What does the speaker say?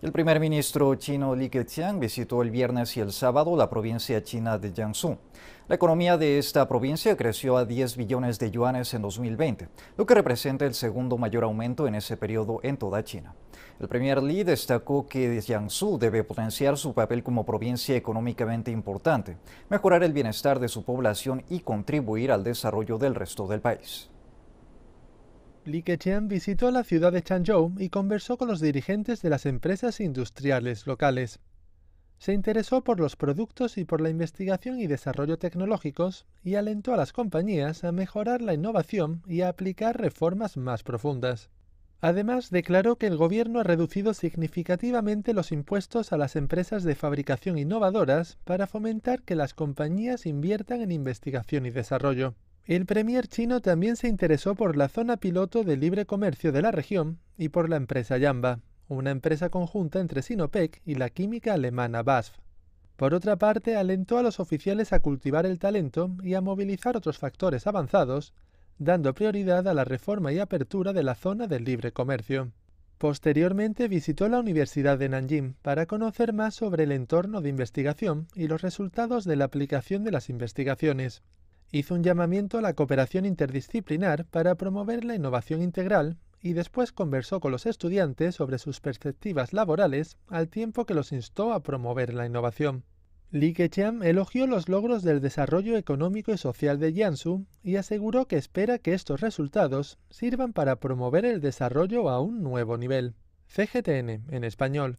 El primer ministro chino Li Keqiang visitó el viernes y el sábado la provincia china de Jiangsu. La economía de esta provincia creció a 10 billones de yuanes en 2020, lo que representa el segundo mayor aumento en ese periodo en toda China. El primer Li destacó que Jiangsu debe potenciar su papel como provincia económicamente importante, mejorar el bienestar de su población y contribuir al desarrollo del resto del país. Li Keqiang visitó la ciudad de Changzhou y conversó con los dirigentes de las empresas industriales locales. Se interesó por los productos y por la investigación y desarrollo tecnológicos y alentó a las compañías a mejorar la innovación y a aplicar reformas más profundas. Además, declaró que el gobierno ha reducido significativamente los impuestos a las empresas de fabricación innovadoras para fomentar que las compañías inviertan en investigación y desarrollo. El premier chino también se interesó por la zona piloto de libre comercio de la región y por la empresa Yamba, una empresa conjunta entre Sinopec y la química alemana BASF. Por otra parte, alentó a los oficiales a cultivar el talento y a movilizar otros factores avanzados, dando prioridad a la reforma y apertura de la zona del libre comercio. Posteriormente visitó la Universidad de Nanjing para conocer más sobre el entorno de investigación y los resultados de la aplicación de las investigaciones, hizo un llamamiento a la cooperación interdisciplinar para promover la innovación integral y después conversó con los estudiantes sobre sus perspectivas laborales al tiempo que los instó a promover la innovación. Li Keqiang elogió los logros del desarrollo económico y social de Jiangsu y aseguró que espera que estos resultados sirvan para promover el desarrollo a un nuevo nivel. CGTN en español.